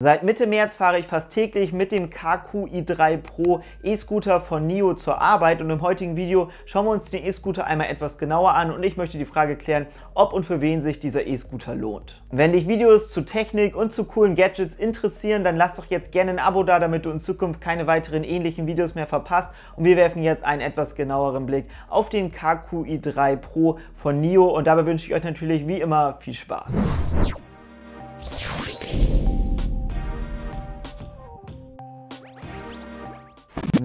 Seit Mitte März fahre ich fast täglich mit dem KQi3 Pro E-Scooter von NIO zur Arbeit und im heutigen Video schauen wir uns den E-Scooter einmal etwas genauer an und ich möchte die Frage klären, ob und für wen sich dieser E-Scooter lohnt. Wenn dich Videos zu Technik und zu coolen Gadgets interessieren, dann lass doch jetzt gerne ein Abo da, damit du in Zukunft keine weiteren ähnlichen Videos mehr verpasst und wir werfen jetzt einen etwas genaueren Blick auf den KQi3 Pro von NIO und dabei wünsche ich euch natürlich wie immer viel Spaß.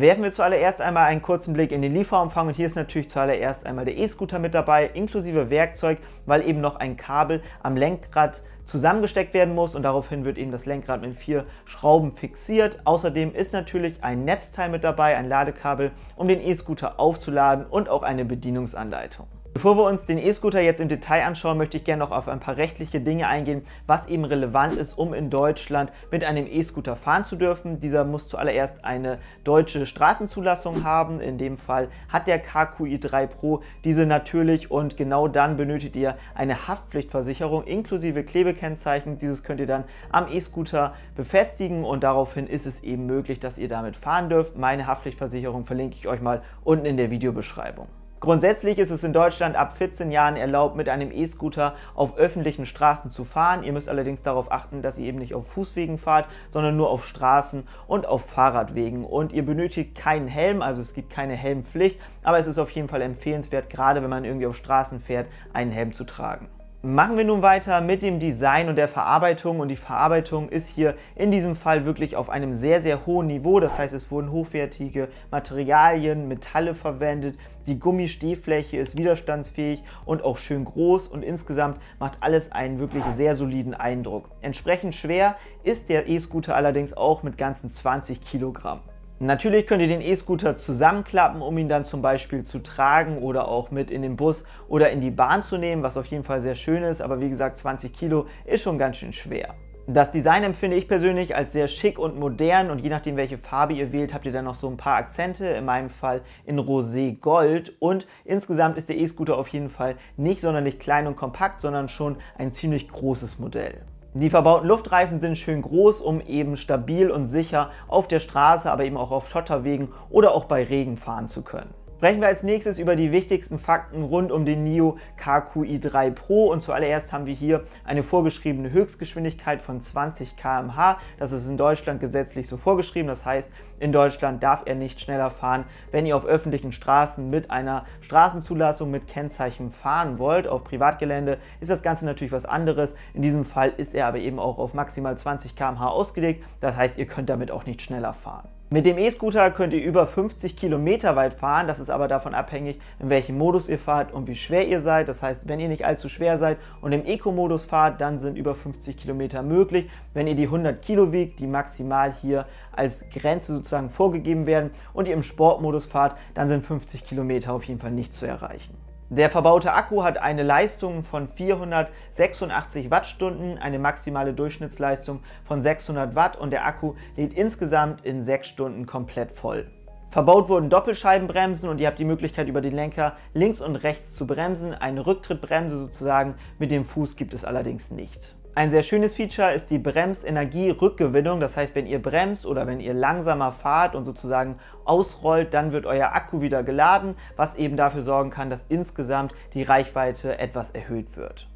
Werfen wir zuallererst einmal einen kurzen Blick in den Lieferumfang und hier ist natürlich zuallererst einmal der E-Scooter mit dabei, inklusive Werkzeug, weil eben noch ein Kabel am Lenkrad zusammengesteckt werden muss und daraufhin wird eben das Lenkrad mit vier Schrauben fixiert. Außerdem ist natürlich ein Netzteil mit dabei, ein Ladekabel, um den E-Scooter aufzuladen und auch eine Bedienungsanleitung. Bevor wir uns den E-Scooter jetzt im Detail anschauen, möchte ich gerne noch auf ein paar rechtliche Dinge eingehen, was eben relevant ist, um in Deutschland mit einem E-Scooter fahren zu dürfen. Dieser muss zuallererst eine deutsche Straßenzulassung haben. In dem Fall hat der KQI3 Pro diese natürlich und genau dann benötigt ihr eine Haftpflichtversicherung inklusive Klebekennzeichen. Dieses könnt ihr dann am E-Scooter befestigen und daraufhin ist es eben möglich, dass ihr damit fahren dürft. Meine Haftpflichtversicherung verlinke ich euch mal unten in der Videobeschreibung. Grundsätzlich ist es in Deutschland ab 14 Jahren erlaubt, mit einem E-Scooter auf öffentlichen Straßen zu fahren. Ihr müsst allerdings darauf achten, dass ihr eben nicht auf Fußwegen fahrt, sondern nur auf Straßen und auf Fahrradwegen. Und ihr benötigt keinen Helm, also es gibt keine Helmpflicht, aber es ist auf jeden Fall empfehlenswert, gerade wenn man irgendwie auf Straßen fährt, einen Helm zu tragen. Machen wir nun weiter mit dem Design und der Verarbeitung. Und die Verarbeitung ist hier in diesem Fall wirklich auf einem sehr, sehr hohen Niveau. Das heißt, es wurden hochwertige Materialien, Metalle verwendet. Die Gummistehfläche ist widerstandsfähig und auch schön groß und insgesamt macht alles einen wirklich sehr soliden Eindruck. Entsprechend schwer ist der E-Scooter allerdings auch mit ganzen 20 Kilogramm. Natürlich könnt ihr den E-Scooter zusammenklappen, um ihn dann zum Beispiel zu tragen oder auch mit in den Bus oder in die Bahn zu nehmen, was auf jeden Fall sehr schön ist, aber wie gesagt 20 Kilo ist schon ganz schön schwer. Das Design empfinde ich persönlich als sehr schick und modern und je nachdem, welche Farbe ihr wählt, habt ihr dann noch so ein paar Akzente, in meinem Fall in Rosé Gold und insgesamt ist der E-Scooter auf jeden Fall nicht sonderlich klein und kompakt, sondern schon ein ziemlich großes Modell. Die verbauten Luftreifen sind schön groß, um eben stabil und sicher auf der Straße, aber eben auch auf Schotterwegen oder auch bei Regen fahren zu können. Sprechen wir als nächstes über die wichtigsten Fakten rund um den NIO KQi3 Pro und zuallererst haben wir hier eine vorgeschriebene Höchstgeschwindigkeit von 20 km/h. Das ist in Deutschland gesetzlich so vorgeschrieben, das heißt, in Deutschland darf er nicht schneller fahren. Wenn ihr auf öffentlichen Straßen mit einer Straßenzulassung mit Kennzeichen fahren wollt, auf Privatgelände ist das Ganze natürlich was anderes. In diesem Fall ist er aber eben auch auf maximal 20 km/h ausgelegt, das heißt, ihr könnt damit auch nicht schneller fahren. Mit dem E-Scooter könnt ihr über 50 Kilometer weit fahren, das ist aber davon abhängig, in welchem Modus ihr fahrt und wie schwer ihr seid. Das heißt, wenn ihr nicht allzu schwer seid und im Eco-Modus fahrt, dann sind über 50 Kilometer möglich. Wenn ihr die 100 Kilo wiegt, die maximal hier als Grenze sozusagen vorgegeben werden und ihr im Sportmodus fahrt, dann sind 50 Kilometer auf jeden Fall nicht zu erreichen. Der verbaute Akku hat eine Leistung von 486 Wattstunden, eine maximale Durchschnittsleistung von 600 Watt und der Akku lädt insgesamt in 6 Stunden komplett voll. Verbaut wurden Doppelscheibenbremsen und ihr habt die Möglichkeit über den Lenker links und rechts zu bremsen. Eine Rücktrittbremse sozusagen mit dem Fuß gibt es allerdings nicht. Ein sehr schönes Feature ist die Bremsenergierückgewinnung. Das heißt, wenn ihr bremst oder wenn ihr langsamer fahrt und sozusagen ausrollt, dann wird euer Akku wieder geladen, was eben dafür sorgen kann, dass insgesamt die Reichweite etwas erhöht wird.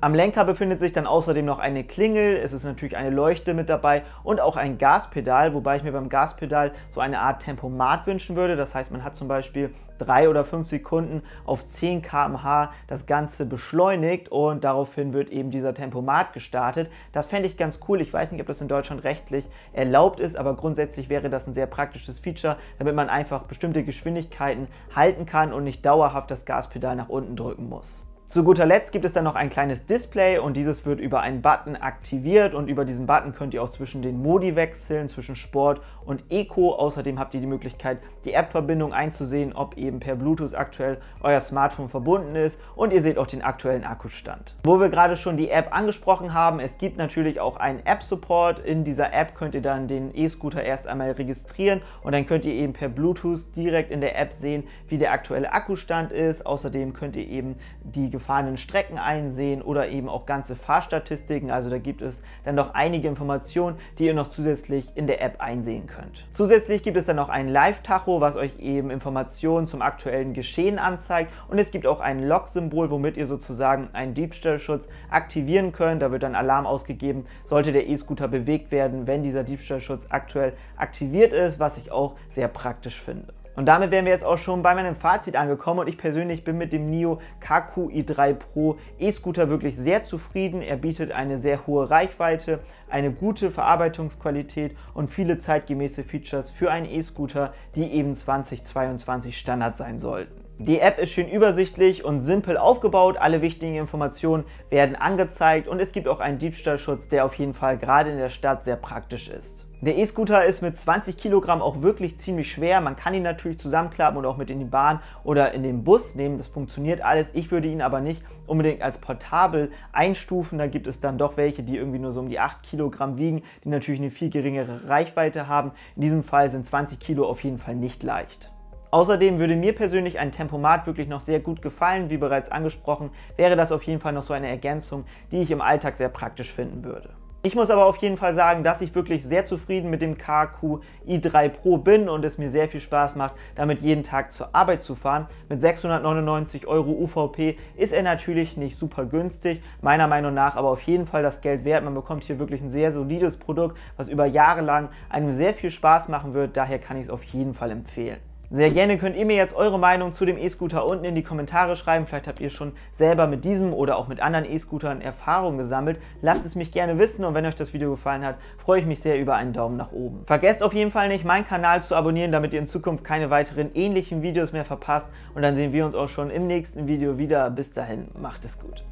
Am Lenker befindet sich dann außerdem noch eine Klingel, es ist natürlich eine Leuchte mit dabei und auch ein Gaspedal, wobei ich mir beim Gaspedal so eine Art Tempomat wünschen würde. Das heißt, man hat zum Beispiel drei oder fünf Sekunden auf 10 km/h das Ganze beschleunigt und daraufhin wird eben dieser Tempomat gestartet. Das fände ich ganz cool. Ich weiß nicht, ob das in Deutschland rechtlich erlaubt ist, aber grundsätzlich wäre das ein sehr praktisches Feature, damit man einfach bestimmte Geschwindigkeiten halten kann und nicht dauerhaft das Gaspedal nach unten drücken muss. Zu guter Letzt gibt es dann noch ein kleines Display und dieses wird über einen Button aktiviert und über diesen Button könnt ihr auch zwischen den Modi wechseln, zwischen Sport und Eco. Außerdem habt ihr die Möglichkeit, die App-Verbindung einzusehen, ob eben per Bluetooth aktuell euer Smartphone verbunden ist und ihr seht auch den aktuellen Akkustand. Wo wir gerade schon die App angesprochen haben, es gibt natürlich auch einen App-Support. In dieser App könnt ihr dann den E-Scooter erst einmal registrieren und dann könnt ihr eben per Bluetooth direkt in der App sehen, wie der aktuelle Akkustand ist. Außerdem könnt ihr eben die gefahrenen Strecken einsehen oder eben auch ganze Fahrstatistiken. Also da gibt es dann noch einige Informationen, die ihr noch zusätzlich in der App einsehen könnt. Zusätzlich gibt es dann noch ein Live-Tacho, was euch eben Informationen zum aktuellen Geschehen anzeigt und es gibt auch ein Log-Symbol, womit ihr sozusagen einen Diebstahlschutz aktivieren könnt. Da wird dann Alarm ausgegeben, sollte der E-Scooter bewegt werden, wenn dieser Diebstahlschutz aktuell aktiviert ist, was ich auch sehr praktisch finde. Und damit wären wir jetzt auch schon bei meinem Fazit angekommen und ich persönlich bin mit dem NIO KQ i3 Pro E-Scooter wirklich sehr zufrieden. Er bietet eine sehr hohe Reichweite, eine gute Verarbeitungsqualität und viele zeitgemäße Features für einen E-Scooter, die eben 2022 Standard sein sollten. Die App ist schön übersichtlich und simpel aufgebaut, alle wichtigen Informationen werden angezeigt und es gibt auch einen Diebstahlschutz, der auf jeden Fall gerade in der Stadt sehr praktisch ist. Der E-Scooter ist mit 20 Kilogramm auch wirklich ziemlich schwer. Man kann ihn natürlich zusammenklappen und auch mit in die Bahn oder in den Bus nehmen. Das funktioniert alles. Ich würde ihn aber nicht unbedingt als portabel einstufen. Da gibt es dann doch welche, die irgendwie nur so um die 8 Kilogramm wiegen, die natürlich eine viel geringere Reichweite haben. In diesem Fall sind 20 Kilo auf jeden Fall nicht leicht. Außerdem würde mir persönlich ein Tempomat wirklich noch sehr gut gefallen. Wie bereits angesprochen, wäre das auf jeden Fall noch so eine Ergänzung, die ich im Alltag sehr praktisch finden würde. Ich muss aber auf jeden Fall sagen, dass ich wirklich sehr zufrieden mit dem KQ i3 Pro bin und es mir sehr viel Spaß macht, damit jeden Tag zur Arbeit zu fahren. Mit 699 Euro UVP ist er natürlich nicht super günstig, meiner Meinung nach aber auf jeden Fall das Geld wert. Man bekommt hier wirklich ein sehr solides Produkt, was über Jahre lang einem sehr viel Spaß machen wird. Daher kann ich es auf jeden Fall empfehlen. Sehr gerne könnt ihr mir jetzt eure Meinung zu dem E-Scooter unten in die Kommentare schreiben. Vielleicht habt ihr schon selber mit diesem oder auch mit anderen E-Scootern Erfahrung gesammelt. Lasst es mich gerne wissen und wenn euch das Video gefallen hat, freue ich mich sehr über einen Daumen nach oben. Vergesst auf jeden Fall nicht, meinen Kanal zu abonnieren, damit ihr in Zukunft keine weiteren ähnlichen Videos mehr verpasst. Und dann sehen wir uns auch schon im nächsten Video wieder. Bis dahin, macht es gut.